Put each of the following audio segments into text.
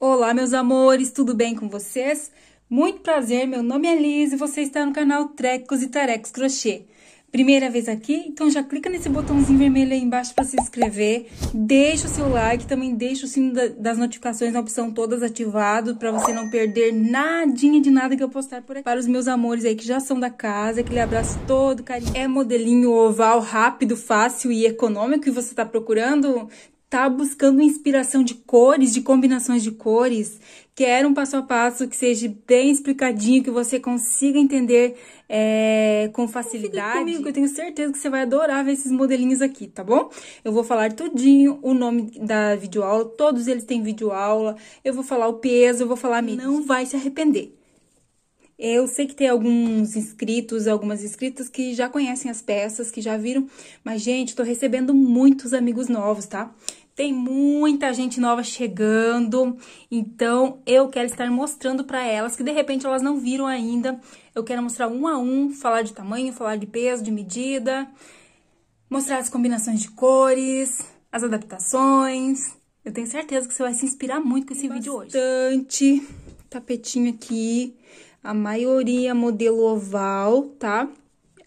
Olá, meus amores, tudo bem com vocês? Muito prazer, meu nome é Liz e você está no canal Trecos e Tarecos Crochê. Primeira vez aqui, então já clica nesse botãozinho vermelho aí embaixo para se inscrever, deixa o seu like, também deixa o sino das notificações, a opção todas ativado, para você não perder nadinha de nada que eu postar por aqui. Para os meus amores aí que já são da casa, aquele abraço todo, carinho. É modelinho oval, rápido, fácil e econômico que você está procurando? tá buscando inspiração de cores, de combinações de cores. quer um passo a passo que seja bem explicadinho, que você consiga entender é, com facilidade. Fica comigo, que eu tenho certeza que você vai adorar ver esses modelinhos aqui, tá bom? Eu vou falar tudinho o nome da videoaula, todos eles têm videoaula. Eu vou falar o peso, eu vou falar a medida. Não vai se arrepender. Eu sei que tem alguns inscritos, algumas inscritas que já conhecem as peças, que já viram, mas, gente, tô recebendo muitos amigos novos, tá? Tem muita gente nova chegando, então eu quero estar mostrando para elas que de repente elas não viram ainda. Eu quero mostrar um a um, falar de tamanho, falar de peso, de medida, mostrar as combinações de cores, as adaptações. Eu tenho certeza que você vai se inspirar muito com esse vídeo hoje. Bastante tapetinho aqui, a maioria modelo oval, tá?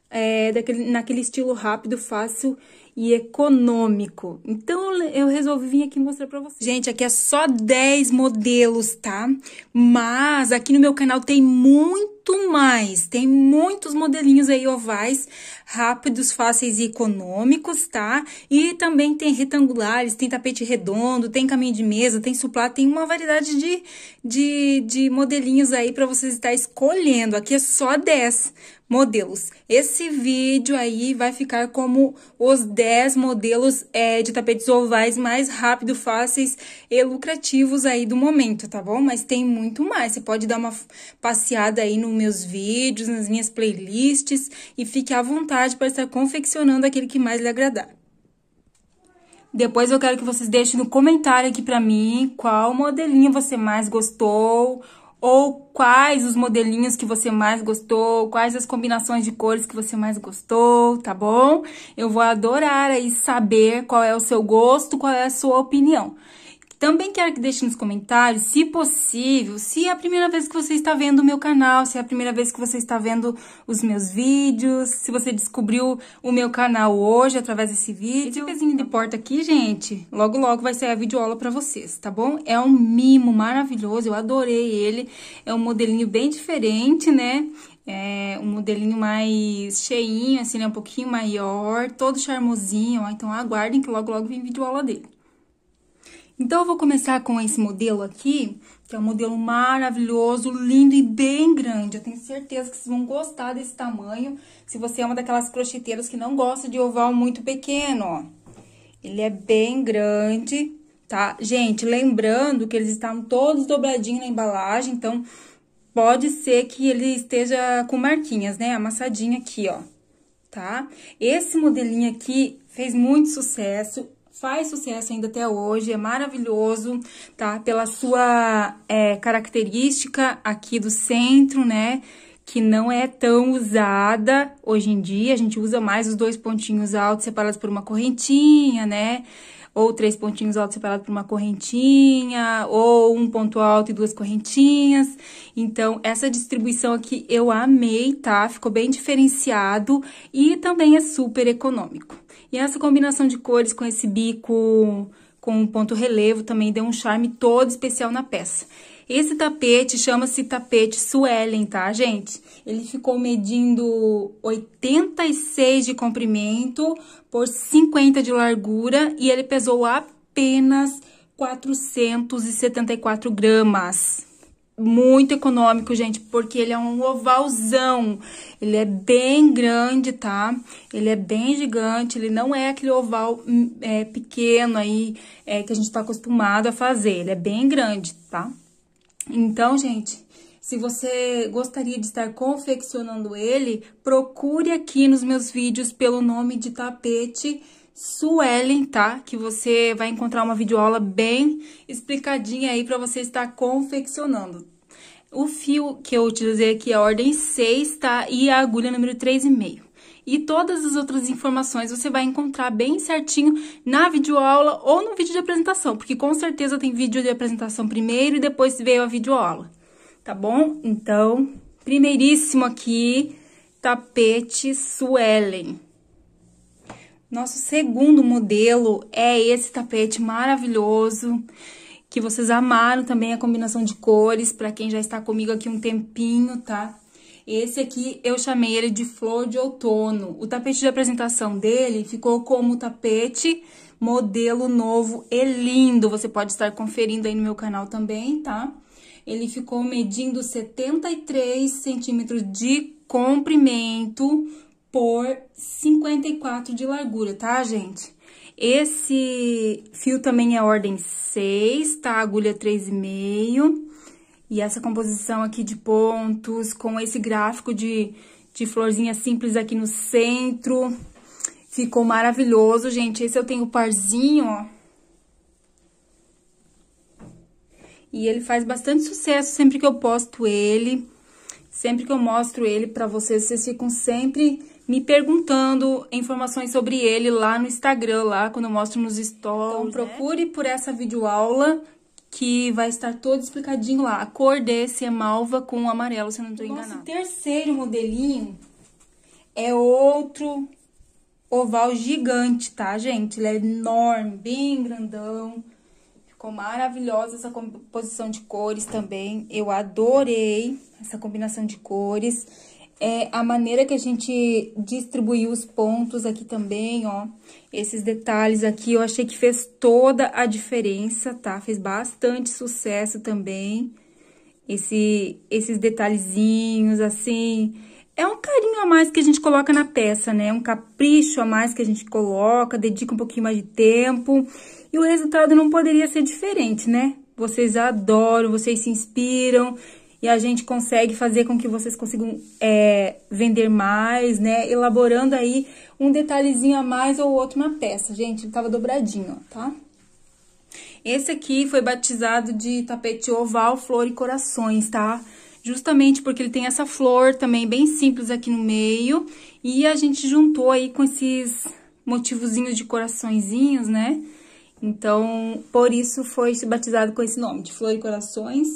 É, daquele, naquele estilo rápido, fácil e econômico. Então eu resolvi vir aqui mostrar para vocês. Gente, aqui é só 10 modelos, tá? Mas aqui no meu canal tem muito muito mais. Tem muitos modelinhos aí ovais, rápidos, fáceis e econômicos, tá? E também tem retangulares, tem tapete redondo, tem caminho de mesa, tem suplá, tem uma variedade de, de, de modelinhos aí para vocês estar escolhendo. Aqui é só 10 modelos. Esse vídeo aí vai ficar como os 10 modelos é, de tapetes ovais mais rápido, fáceis e lucrativos aí do momento, tá bom? Mas tem muito mais. Você pode dar uma passeada aí no meus vídeos, nas minhas playlists e fique à vontade para estar confeccionando aquele que mais lhe agradar. Depois eu quero que vocês deixem no comentário aqui para mim qual modelinho você mais gostou ou quais os modelinhos que você mais gostou, quais as combinações de cores que você mais gostou, tá bom? Eu vou adorar aí saber qual é o seu gosto, qual é a sua opinião. Também quero que deixe nos comentários, se possível, se é a primeira vez que você está vendo o meu canal, se é a primeira vez que você está vendo os meus vídeos, se você descobriu o meu canal hoje através desse vídeo. Esse de porta aqui, gente, logo logo vai sair a videoaula para vocês, tá bom? É um mimo maravilhoso, eu adorei ele. É um modelinho bem diferente, né? É um modelinho mais cheinho, assim, né? Um pouquinho maior, todo charmosinho, ó. Então, aguardem que logo logo vem videoaula dele. Então, eu vou começar com esse modelo aqui, que é um modelo maravilhoso, lindo e bem grande. Eu tenho certeza que vocês vão gostar desse tamanho, se você é uma daquelas crocheteiras que não gosta de oval muito pequeno, ó. Ele é bem grande, tá? Gente, lembrando que eles estavam todos dobradinhos na embalagem, então pode ser que ele esteja com marquinhas, né? Amassadinho aqui, ó, tá? Esse modelinho aqui fez muito sucesso, faz sucesso ainda até hoje, é maravilhoso, tá? Pela sua é, característica aqui do centro, né? Que não é tão usada hoje em dia, a gente usa mais os dois pontinhos altos separados por uma correntinha, né? Ou três pontinhos altos separados por uma correntinha, ou um ponto alto e duas correntinhas. Então, essa distribuição aqui eu amei, tá? Ficou bem diferenciado e também é super econômico. E essa combinação de cores com esse bico com um ponto relevo também deu um charme todo especial na peça. Esse tapete chama-se tapete Suelen, tá, gente? Ele ficou medindo 86 de comprimento por 50 de largura e ele pesou apenas 474 gramas muito econômico, gente, porque ele é um ovalzão. Ele é bem grande, tá? Ele é bem gigante, ele não é aquele oval hum, é, pequeno aí é, que a gente tá acostumado a fazer. Ele é bem grande, tá? Então, gente, se você gostaria de estar confeccionando ele, procure aqui nos meus vídeos pelo nome de tapete Suelen, tá? Que você vai encontrar uma videoaula bem explicadinha aí para você estar confeccionando. O fio que eu utilizei aqui é a ordem 6, tá? E a agulha número 3,5. E todas as outras informações você vai encontrar bem certinho na videoaula ou no vídeo de apresentação, porque com certeza tem vídeo de apresentação primeiro e depois veio a videoaula, tá bom? Então, primeiríssimo aqui, tapete Suelen. Nosso segundo modelo é esse tapete maravilhoso que vocês amaram também a combinação de cores, para quem já está comigo aqui um tempinho, tá? Esse aqui eu chamei ele de flor de outono. O tapete de apresentação dele ficou como tapete modelo novo e lindo. Você pode estar conferindo aí no meu canal também, tá? Ele ficou medindo 73 centímetros de comprimento por 54 de largura, tá, gente? Esse fio também é ordem 6, tá? Agulha 3,5. E essa composição aqui de pontos, com esse gráfico de, de florzinha simples aqui no centro. Ficou maravilhoso, gente. Esse eu tenho parzinho, ó. E ele faz bastante sucesso sempre que eu posto ele. Sempre que eu mostro ele pra vocês, vocês ficam sempre me perguntando informações sobre ele lá no Instagram, lá quando eu mostro nos stories. Então né? procure por essa videoaula que vai estar todo explicadinho lá. A cor desse é malva com amarelo, se eu não estou enganada. Nosso terceiro modelinho é outro oval gigante, tá, gente? Ele é enorme, bem grandão. Ficou maravilhosa essa composição de cores também. Eu adorei essa combinação de cores é, a maneira que a gente distribuiu os pontos aqui também, ó. Esses detalhes aqui eu achei que fez toda a diferença, tá? Fez bastante sucesso também. Esse, esses detalhezinhos, assim, é um carinho a mais que a gente coloca na peça, né? Um capricho a mais que a gente coloca, dedica um pouquinho mais de tempo. E o resultado não poderia ser diferente, né? Vocês adoram, vocês se inspiram e a gente consegue fazer com que vocês consigam é, vender mais, né? Elaborando aí um detalhezinho a mais ou outro na peça. Gente, ele tava dobradinho, ó, tá? Esse aqui foi batizado de tapete oval, flor e corações, tá? Justamente porque ele tem essa flor também bem simples aqui no meio. E a gente juntou aí com esses motivozinhos de coraçõezinhos, né? Então, por isso foi batizado com esse nome, de flor e corações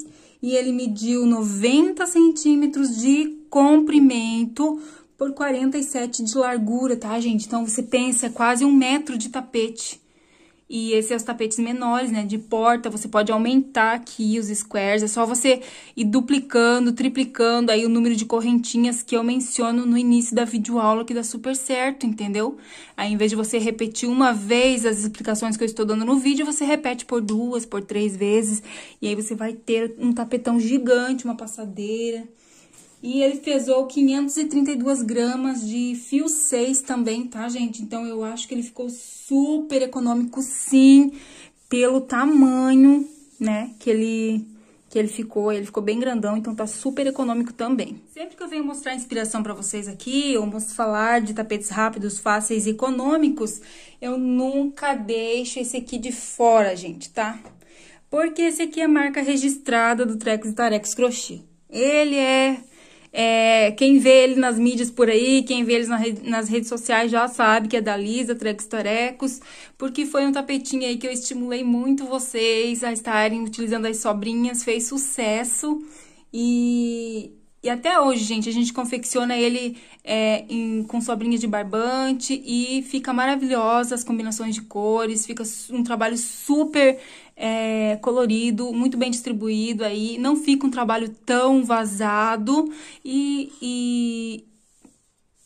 e ele mediu 90 centímetros de comprimento por 47 de largura, tá, gente? Então, você pensa, é quase um metro de tapete. E esses são é os tapetes menores, né? De porta, você pode aumentar aqui os squares. É só você ir duplicando, triplicando aí o número de correntinhas que eu menciono no início da videoaula, que dá super certo, entendeu? Aí, em vez de você repetir uma vez as explicações que eu estou dando no vídeo, você repete por duas, por três vezes. E aí, você vai ter um tapetão gigante, uma passadeira... E ele pesou 532 gramas de fio 6 também, tá, gente? Então, eu acho que ele ficou super econômico, sim, pelo tamanho, né, que ele que ele ficou, ele ficou bem grandão, então tá super econômico também. Sempre que eu venho mostrar inspiração para vocês aqui, ou falar de tapetes rápidos, fáceis e econômicos, eu nunca deixo esse aqui de fora, gente, tá? Porque esse aqui é a marca registrada do Trex e Tarex Crochê. Ele é é, quem vê ele nas mídias por aí, quem vê ele na nas redes sociais já sabe que é da Lisa Trextorecos, porque foi um tapetinho aí que eu estimulei muito vocês a estarem utilizando as sobrinhas, fez sucesso. E e até hoje, gente, a gente confecciona ele é, em, com sobrinha de barbante e fica maravilhosa as combinações de cores, fica um trabalho super é, colorido, muito bem distribuído aí, não fica um trabalho tão vazado e, e,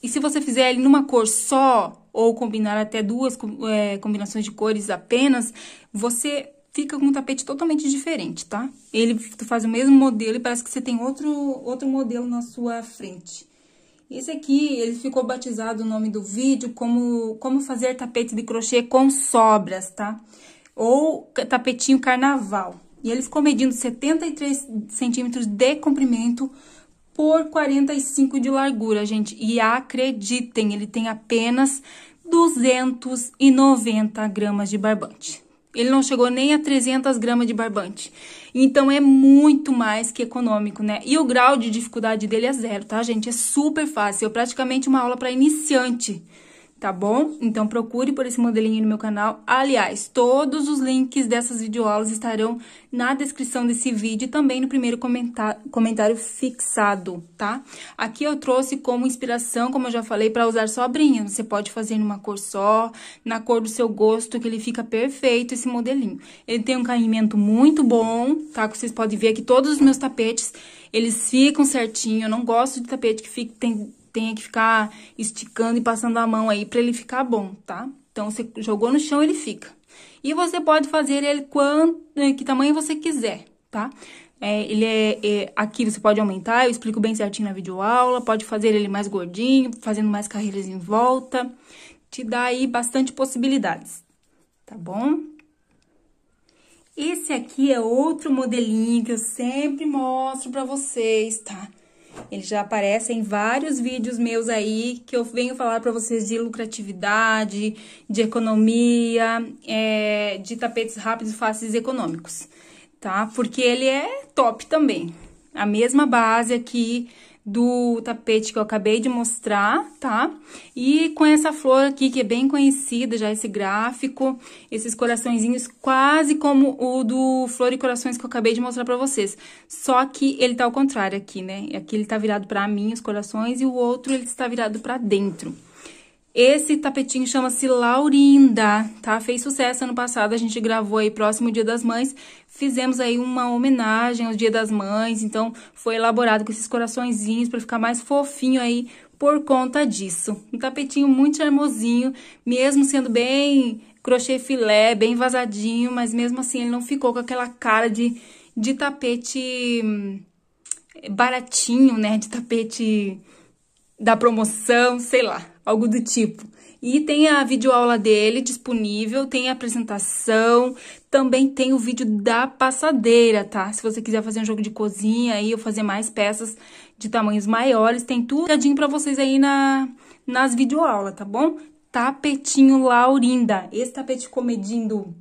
e se você fizer ele numa cor só ou combinar até duas é, combinações de cores apenas, você fica com um tapete totalmente diferente, tá? Ele faz o mesmo modelo e parece que você tem outro, outro modelo na sua frente. Esse aqui, ele ficou batizado o no nome do vídeo como, como fazer tapete de crochê com sobras, tá? Ou tapetinho carnaval. E ele ficou medindo 73 centímetros de comprimento por 45 de largura, gente. E acreditem, ele tem apenas 290 gramas de barbante. Ele não chegou nem a 300 gramas de barbante. Então é muito mais que econômico, né? E o grau de dificuldade dele é zero, tá, gente? É super fácil. é praticamente uma aula para iniciante tá bom? Então procure por esse modelinho no meu canal. Aliás, todos os links dessas videoaulas estarão na descrição desse vídeo e também no primeiro comentário fixado, tá? Aqui eu trouxe como inspiração, como eu já falei, para usar sobrinha. Você pode fazer numa cor só, na cor do seu gosto, que ele fica perfeito esse modelinho. Ele tem um caimento muito bom, tá? Que vocês podem ver aqui todos os meus tapetes, eles ficam certinho. Eu não gosto de tapete que fica, tem tenha que ficar esticando e passando a mão aí para ele ficar bom, tá? Então, você jogou no chão, ele fica. E você pode fazer ele quanto, né, que tamanho você quiser, tá? É, ele é, é, aqui você pode aumentar, eu explico bem certinho na videoaula, pode fazer ele mais gordinho, fazendo mais carreiras em volta, te dá aí bastante possibilidades, tá bom? Esse aqui é outro modelinho que eu sempre mostro para vocês, tá? Ele já aparece em vários vídeos meus aí que eu venho falar para vocês de lucratividade, de economia, é, de tapetes rápidos, fáceis e econômicos, tá? Porque ele é top também. A mesma base aqui do tapete que eu acabei de mostrar, tá? E com essa flor aqui, que é bem conhecida já esse gráfico, esses coraçõezinhos quase como o do flor e corações que eu acabei de mostrar pra vocês. Só que ele tá ao contrário aqui, né? Aqui ele tá virado pra mim, os corações, e o outro ele está virado pra dentro. Esse tapetinho chama-se Laurinda, tá? Fez sucesso ano passado, a gente gravou aí próximo Dia das Mães fizemos aí uma homenagem ao Dia das Mães, então foi elaborado com esses coraçõezinhos para ficar mais fofinho aí por conta disso. Um tapetinho muito charmosinho, mesmo sendo bem crochê filé, bem vazadinho, mas mesmo assim ele não ficou com aquela cara de, de tapete hum, baratinho, né? De tapete da promoção, sei lá, algo do tipo. E tem a videoaula dele disponível, tem a apresentação, também tem o vídeo da passadeira, tá? Se você quiser fazer um jogo de cozinha aí ou fazer mais peças de tamanhos maiores, tem tudo cadinho pra vocês aí na, nas videoaulas, tá bom? Tapetinho Laurinda. Esse tapete ficou medindo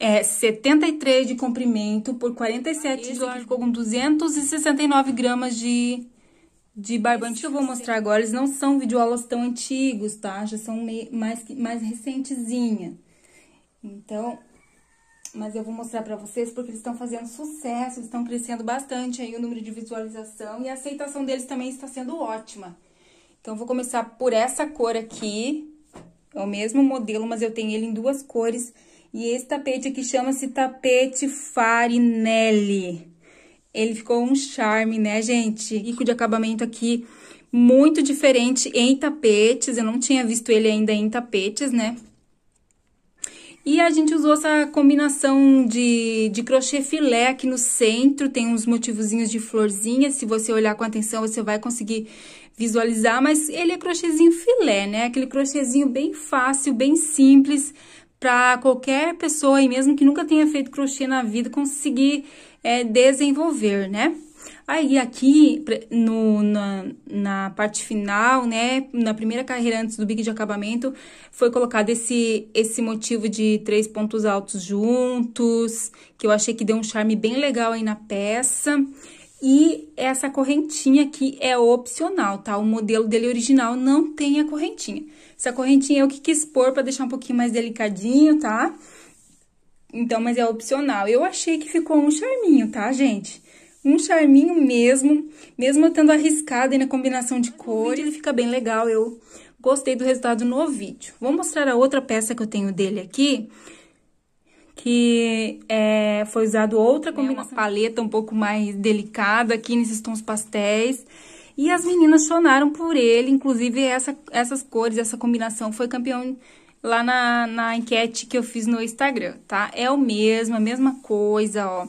é, 73 de comprimento por 47 de largura. ficou com 269 gramas de de barbante que eu vou mostrar agora, eles não são videoaulas tão antigos, tá? Já são mais, mais recentezinha. Então, mas eu vou mostrar pra vocês porque eles estão fazendo sucesso, estão crescendo bastante aí o número de visualização e a aceitação deles também está sendo ótima. Então, eu vou começar por essa cor aqui, é o mesmo modelo, mas eu tenho ele em duas cores. E esse tapete aqui chama-se tapete Farinelli. Ele ficou um charme, né, gente? Rico de acabamento aqui, muito diferente em tapetes. Eu não tinha visto ele ainda em tapetes, né? E a gente usou essa combinação de, de crochê filé aqui no centro, tem uns motivozinhos de florzinha, se você olhar com atenção você vai conseguir visualizar, mas ele é crochêzinho filé, né? Aquele crochêzinho bem fácil, bem simples, para qualquer pessoa, e mesmo que nunca tenha feito crochê na vida, conseguir é, desenvolver, né? Aí aqui no, na, na parte final, né, na primeira carreira antes do big de acabamento, foi colocado esse esse motivo de três pontos altos juntos, que eu achei que deu um charme bem legal aí na peça. E essa correntinha aqui é opcional, tá? O modelo dele original não tem a correntinha. Essa correntinha eu é que quis pôr para deixar um pouquinho mais delicadinho, tá? Tá? Então, mas é opcional. Eu achei que ficou um charminho, tá, gente? Um charminho mesmo, mesmo tendo arriscado na combinação de cores. Ele fica bem legal, eu gostei do resultado no vídeo. Vou mostrar a outra peça que eu tenho dele aqui, que é, foi usado outra combinação. É uma paleta um pouco mais delicada aqui nesses tons pastéis. E as meninas sonaram por ele, inclusive essa, essas cores, essa combinação foi campeão lá na, na enquete que eu fiz no Instagram, tá? É o mesmo, a mesma coisa, ó.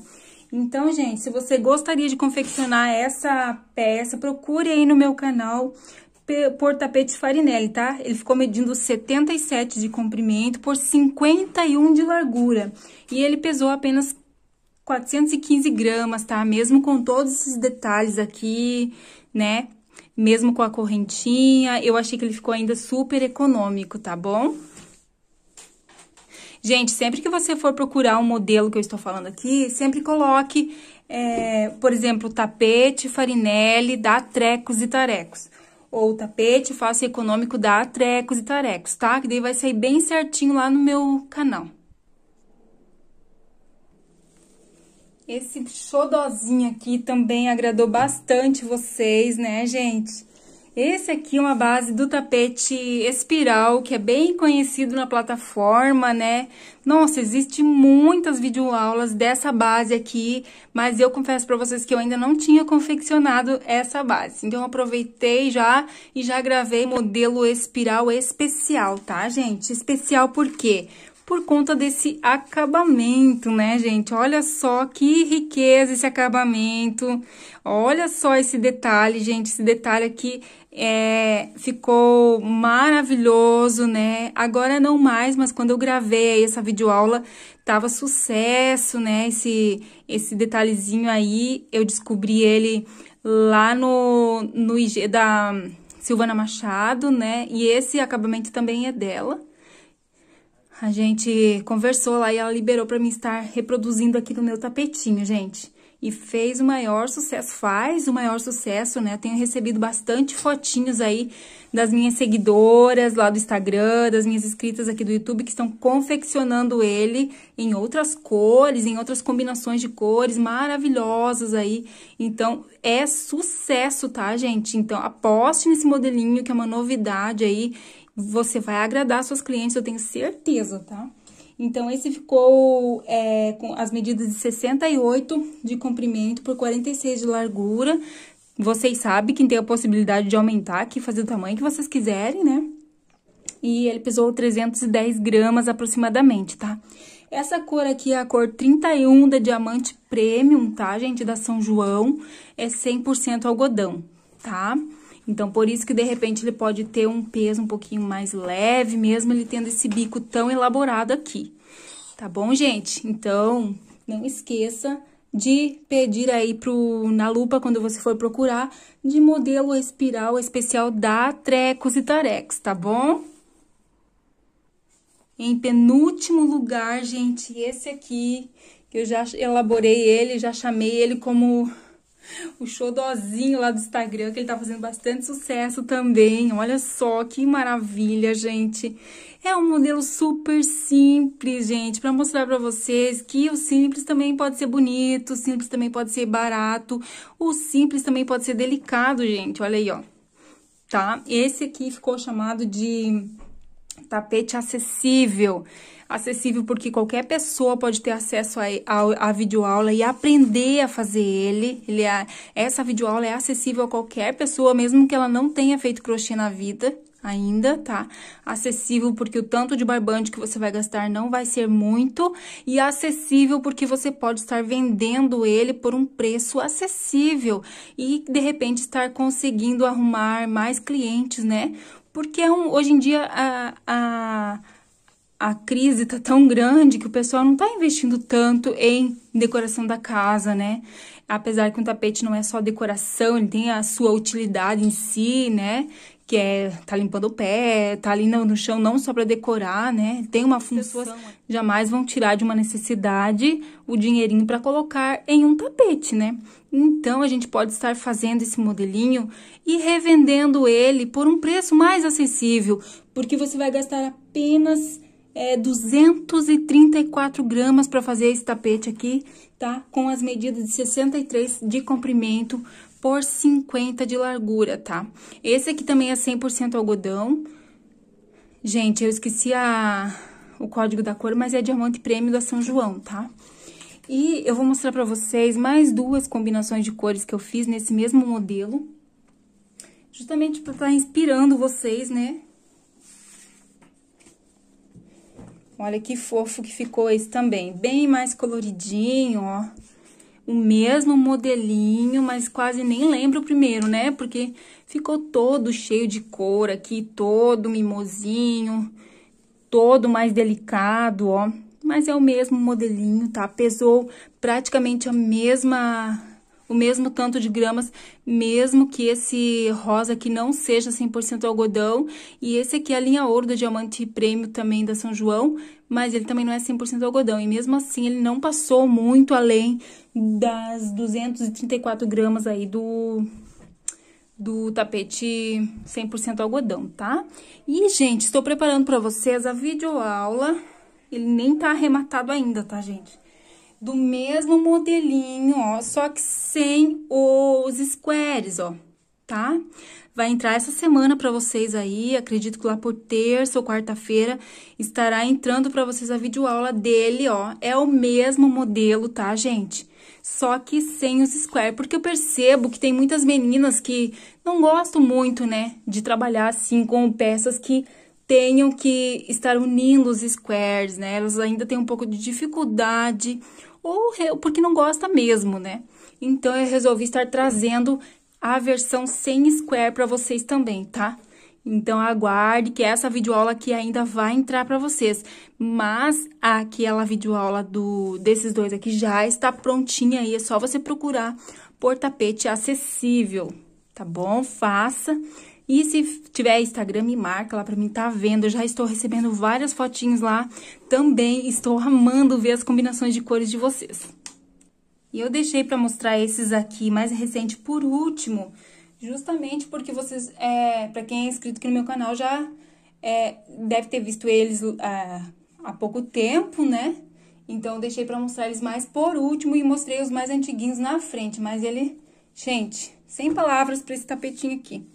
Então, gente, se você gostaria de confeccionar essa peça, procure aí no meu canal por tapete Farinelli, tá? Ele ficou medindo 77 de comprimento por 51 de largura. E ele pesou apenas 415 gramas, tá? Mesmo com todos esses detalhes aqui, né? Mesmo com a correntinha, eu achei que ele ficou ainda super econômico, tá bom? Gente, sempre que você for procurar um modelo que eu estou falando aqui, sempre coloque, é, por exemplo, tapete, farinelli, da trecos e tarecos. Ou tapete, fácil econômico, da trecos e tarecos, tá? Que daí vai sair bem certinho lá no meu canal. Esse xodozinho aqui também agradou bastante vocês, né, gente? Esse aqui é uma base do tapete espiral, que é bem conhecido na plataforma, né? Nossa, existe muitas videoaulas dessa base aqui, mas eu confesso para vocês que eu ainda não tinha confeccionado essa base. Então, aproveitei já e já gravei modelo espiral especial, tá, gente? Especial por quê? por conta desse acabamento, né, gente? Olha só que riqueza esse acabamento. Olha só esse detalhe, gente. Esse detalhe aqui é, ficou maravilhoso, né? Agora não mais, mas quando eu gravei essa videoaula, tava sucesso, né? Esse, esse detalhezinho aí, eu descobri ele lá no, no IG da Silvana Machado, né? E esse acabamento também é dela. A gente conversou lá e ela liberou para mim estar reproduzindo aqui no meu tapetinho, gente. E fez o maior sucesso, faz o maior sucesso, né? Eu tenho recebido bastante fotinhos aí das minhas seguidoras lá do Instagram, das minhas inscritas aqui do YouTube que estão confeccionando ele em outras cores, em outras combinações de cores maravilhosas aí. Então, é sucesso, tá, gente? Então, aposte nesse modelinho que é uma novidade aí você vai agradar seus clientes, eu tenho certeza, tá? Então, esse ficou é, com as medidas de 68 de comprimento por 46 de largura. Vocês sabem que tem a possibilidade de aumentar aqui, fazer o tamanho que vocês quiserem, né? E ele pesou 310 gramas aproximadamente, tá? Essa cor aqui é a cor 31 da Diamante Premium, tá, gente? Da São João. É 100% algodão, tá? Tá? Então, por isso que de repente ele pode ter um peso um pouquinho mais leve, mesmo ele tendo esse bico tão elaborado aqui. Tá bom, gente? Então, não esqueça de pedir aí pro, na lupa, quando você for procurar, de modelo espiral especial da Trecos e Tarex, tá bom? Em penúltimo lugar, gente, esse aqui, eu já elaborei ele, já chamei ele como o xodozinho lá do Instagram, que ele tá fazendo bastante sucesso também. Olha só que maravilha, gente. É um modelo super simples, gente, para mostrar para vocês que o simples também pode ser bonito, o simples também pode ser barato, o simples também pode ser delicado, gente. Olha aí, ó. Tá? Esse aqui ficou chamado de Tapete acessível. Acessível porque qualquer pessoa pode ter acesso à a, a, a, videoaula e aprender a fazer ele. ele é, essa videoaula é acessível a qualquer pessoa, mesmo que ela não tenha feito crochê na vida ainda, tá? Acessível porque o tanto de barbante que você vai gastar não vai ser muito e acessível porque você pode estar vendendo ele por um preço acessível e de repente estar conseguindo arrumar mais clientes, né? Porque é um, hoje em dia a, a, a crise tá tão grande que o pessoal não tá investindo tanto em decoração da casa, né? Apesar que um tapete não é só decoração, ele tem a sua utilidade em si, né? que é tá limpando o pé, tá ali no, no chão não só para decorar, né? Tem uma função. jamais vão tirar de uma necessidade o dinheirinho para colocar em um tapete, né? Então a gente pode estar fazendo esse modelinho e revendendo ele por um preço mais acessível, porque você vai gastar apenas é, 234 gramas para fazer esse tapete aqui, tá? Com as medidas de 63 de comprimento por 50 de largura, tá? Esse aqui também é 100% algodão. Gente, eu esqueci a, o código da cor, mas é diamante prêmio da São João, tá? E eu vou mostrar pra vocês mais duas combinações de cores que eu fiz nesse mesmo modelo. Justamente pra estar tá inspirando vocês, né? Olha que fofo que ficou esse também. Bem mais coloridinho, ó o mesmo modelinho, mas quase nem lembro o primeiro, né? Porque ficou todo cheio de cor aqui, todo mimosinho, todo mais delicado, ó. Mas é o mesmo modelinho, tá? Pesou praticamente a mesma o mesmo tanto de gramas, mesmo que esse rosa aqui não seja 100% algodão. E esse aqui é a linha ouro do diamante prêmio também da São João, mas ele também não é 100% algodão. E mesmo assim, ele não passou muito além das 234 gramas aí do, do tapete 100% algodão, tá? E, gente, estou preparando para vocês a videoaula. Ele nem tá arrematado ainda, tá, gente? do mesmo modelinho, ó, só que sem os squares, ó, tá? Vai entrar essa semana para vocês aí, acredito que lá por terça ou quarta-feira estará entrando para vocês a videoaula dele, ó. É o mesmo modelo, tá, gente? Só que sem os squares, porque eu percebo que tem muitas meninas que não gostam muito, né, de trabalhar assim com peças que tenham que estar unindo os squares, né? Elas ainda têm um pouco de dificuldade ou porque não gosta mesmo, né? Então eu resolvi estar trazendo a versão sem square para vocês também, tá? Então aguarde que essa videoaula aqui ainda vai entrar para vocês, mas aquela videoaula do desses dois aqui já está prontinha aí, é só você procurar por tapete acessível, tá bom? Faça e se tiver Instagram, me marca lá pra mim, tá vendo? Eu já estou recebendo várias fotinhos lá. Também estou amando ver as combinações de cores de vocês. E eu deixei pra mostrar esses aqui mais recente por último, justamente porque vocês, é, pra quem é inscrito aqui no meu canal, já é, deve ter visto eles é, há pouco tempo, né? Então, eu deixei pra mostrar eles mais por último e mostrei os mais antiguinhos na frente. Mas ele, gente, sem palavras pra esse tapetinho aqui.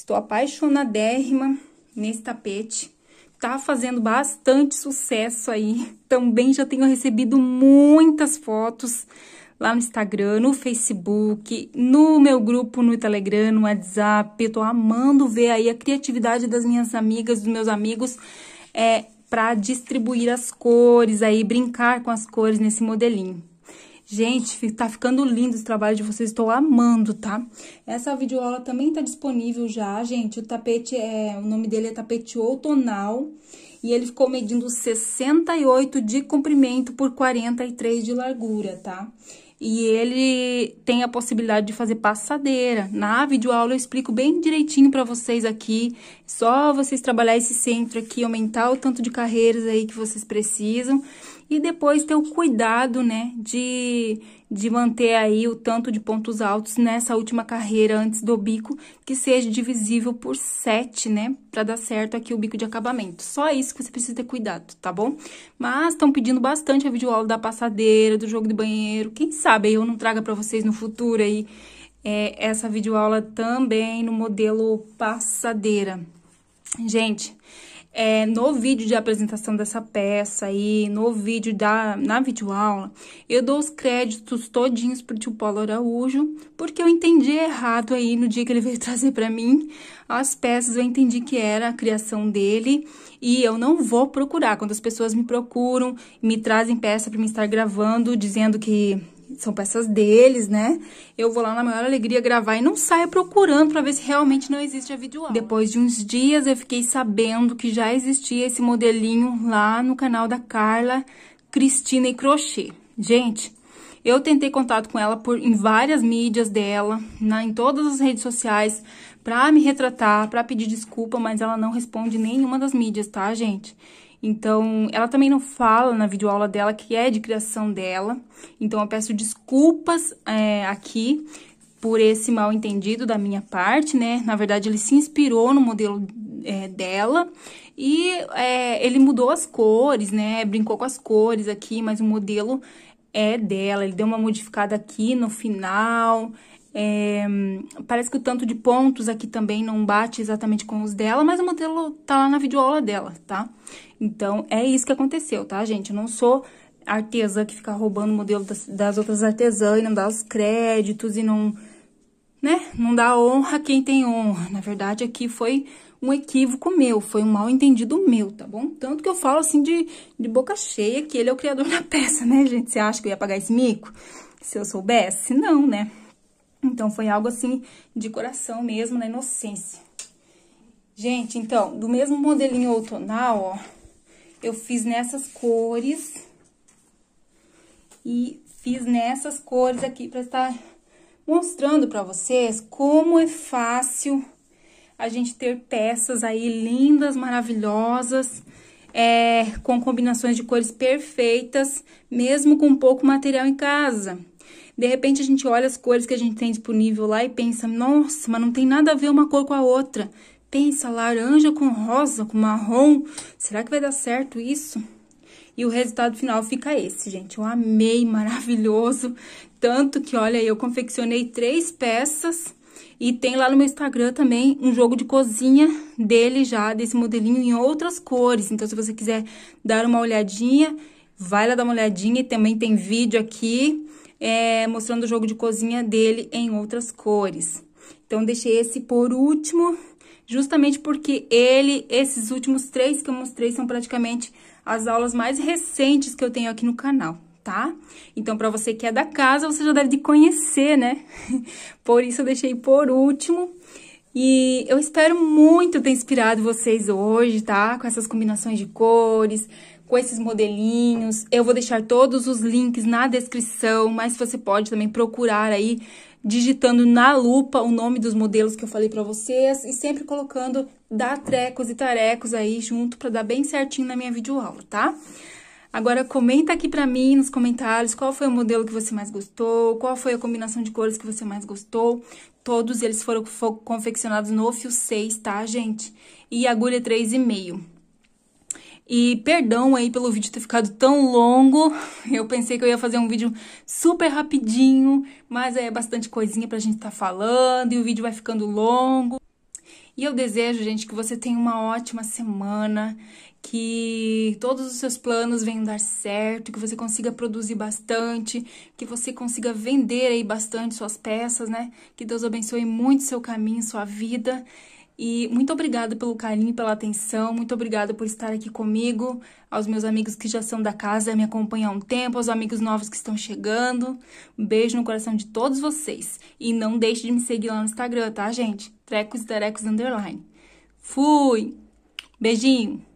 Estou apaixonadérrima nesse tapete. Tá fazendo bastante sucesso aí. Também já tenho recebido muitas fotos lá no Instagram, no Facebook, no meu grupo no Telegram, no WhatsApp. Eu tô amando ver aí a criatividade das minhas amigas, dos meus amigos, é, para distribuir as cores aí, brincar com as cores nesse modelinho. Gente, tá ficando lindo esse trabalho de vocês, estou amando, tá? Essa videoaula também tá disponível já, gente. O tapete é, o nome dele é tapete outonal e ele ficou medindo 68 de comprimento por 43 de largura, tá? E ele tem a possibilidade de fazer passadeira. Na videoaula eu explico bem direitinho para vocês aqui. Só vocês trabalhar esse centro aqui, aumentar o tanto de carreiras aí que vocês precisam. E depois ter o cuidado, né, de, de manter aí o tanto de pontos altos nessa última carreira antes do bico, que seja divisível por 7, né, para dar certo aqui o bico de acabamento. Só isso que você precisa ter cuidado, tá bom? Mas estão pedindo bastante a videoaula da passadeira, do jogo de banheiro, quem sabe eu não traga para vocês no futuro aí é, essa videoaula também no modelo passadeira. Gente, é, no vídeo de apresentação dessa peça aí, no vídeo da na videoaula, eu dou os créditos todinhos pro tio Paulo Araújo, porque eu entendi errado aí no dia que ele veio trazer para mim as peças, eu entendi que era a criação dele e eu não vou procurar. Quando as pessoas me procuram, me trazem peça para me estar gravando, dizendo que são peças deles, né? Eu vou lá na maior alegria gravar e não saio procurando para ver se realmente não existe a videoaula. Depois de uns dias eu fiquei sabendo que já existia esse modelinho lá no canal da Carla, Cristina e Crochê. Gente, eu tentei contato com ela por, em várias mídias dela, na, em todas as redes sociais, pra me retratar, pra pedir desculpa, mas ela não responde nenhuma das mídias, tá, gente? Então, ela também não fala na videoaula dela que é de criação dela. Então, eu peço desculpas é, aqui por esse mal entendido da minha parte, né? Na verdade, ele se inspirou no modelo é, dela e é, ele mudou as cores, né? Brincou com as cores aqui, mas o modelo é dela. Ele deu uma modificada aqui no final, é, parece que o tanto de pontos aqui também não bate exatamente com os dela, mas o modelo tá lá na videoaula dela, tá? Então, é isso que aconteceu, tá, gente? Eu não sou artesã que fica roubando o modelo das, das outras artesãs e não dá os créditos e não, né? Não dá honra a quem tem honra. Na verdade, aqui foi um equívoco meu, foi um mal entendido meu, tá bom? Tanto que eu falo assim de, de boca cheia que ele é o criador da peça, né, gente? Você acha que eu ia pagar esse mico? Se eu soubesse? Não, né? Então, foi algo assim de coração mesmo, na inocência. Gente, então, do mesmo modelinho outonal, ó, eu fiz nessas cores. E fiz nessas cores aqui pra estar mostrando pra vocês como é fácil a gente ter peças aí lindas, maravilhosas, é, com combinações de cores perfeitas, mesmo com pouco material em casa. De repente a gente olha as cores que a gente tem disponível lá e pensa, nossa, mas não tem nada a ver uma cor com a outra. Pensa, laranja com rosa, com marrom, será que vai dar certo isso? E o resultado final fica esse, gente. Eu amei, maravilhoso. Tanto que, olha, eu confeccionei três peças e tem lá no meu Instagram também um jogo de cozinha dele já, desse modelinho em outras cores. Então, se você quiser dar uma olhadinha, vai lá dar uma olhadinha. E também tem vídeo aqui é, mostrando o jogo de cozinha dele em outras cores. Então, deixei esse por último, justamente porque ele, esses últimos três que eu mostrei, são praticamente as aulas mais recentes que eu tenho aqui no canal, tá? Então, para você que é da casa, você já deve conhecer, né? por isso, eu deixei por último. E eu espero muito ter inspirado vocês hoje, tá? Com essas combinações de cores, com esses modelinhos. Eu vou deixar todos os links na descrição, mas você pode também procurar aí digitando na lupa o nome dos modelos que eu falei para vocês e sempre colocando da trecos e tarecos aí junto para dar bem certinho na minha videoaula, tá? Agora comenta aqui para mim nos comentários qual foi o modelo que você mais gostou, qual foi a combinação de cores que você mais gostou. Todos eles foram confeccionados no fio 6, tá, gente? E agulha 3,5. E perdão aí pelo vídeo ter ficado tão longo. Eu pensei que eu ia fazer um vídeo super rapidinho, mas é bastante coisinha pra gente estar tá falando e o vídeo vai ficando longo. E eu desejo, gente, que você tenha uma ótima semana, que todos os seus planos venham dar certo, que você consiga produzir bastante, que você consiga vender aí bastante suas peças, né? Que Deus abençoe muito seu caminho, sua vida. E muito obrigada pelo carinho, pela atenção, muito obrigada por estar aqui comigo, aos meus amigos que já são da casa, me acompanham há um tempo, aos amigos novos que estão chegando. Um beijo no coração de todos vocês. E não deixe de me seguir lá no Instagram, tá, gente? Trecos e Terecos Underline. Fui! Beijinho!